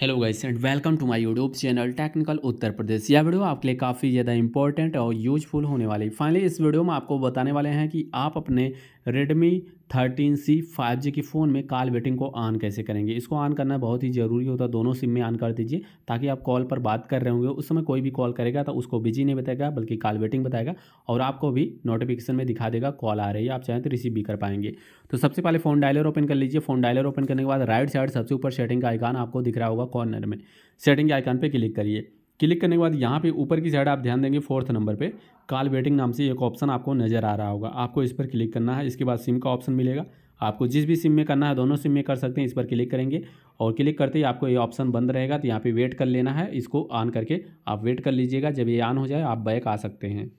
hello guys and welcome to my YouTube channel technical Uttar Pradesh यह video आपके लिए काफ़ी ज़्यादा इंपॉर्टेंट और यूजफुल होने वाली फाइनली इस वीडियो में आपको बताने वाले हैं कि आप अपने Redmi thirteen C five G के फ़ोन में कॉल वेटिंग को ऑन कैसे करेंगे इसको ऑन करना बहुत ही ज़रूरी होता है दोनों सिम में ऑन कर दीजिए ताकि आप कॉल पर बात कर रहे होंगे उस समय कोई भी कॉल करेगा तो उसको बिजी नहीं बताएगा बल्कि कॉल वेटिंग बताएगा और आपको भी नोटिफिकेशन में दिखा देगा कॉल आ रही है आप चाहें तो रिसीव भी कर पाएंगे तो सबसे पहले फ़ोन डायलर ओपन कर लीजिए फ़ोन डायलर ओपन करने के बाद राइट साइड सबसे ऊपर सेटिंग का आइकान आपको दिख रहा होगा कॉर्नर में सेटिंग के आइकान पर क्लिक करिए क्लिक करने के बाद यहाँ पे ऊपर की साइड आप ध्यान देंगे फोर्थ नंबर पे कॉल वेटिंग नाम से एक ऑप्शन आपको नज़र आ रहा होगा आपको इस पर क्लिक करना है इसके बाद सिम का ऑप्शन मिलेगा आपको जिस भी सिम में करना है दोनों सिम में कर सकते हैं इस पर क्लिक करेंगे और क्लिक करते ही आपको ये ऑप्शन बंद रहेगा तो यहाँ पर वेट कर लेना है इसको ऑन करके आप वेट कर लीजिएगा जब ये ऑन हो जाए आप बैक आ सकते हैं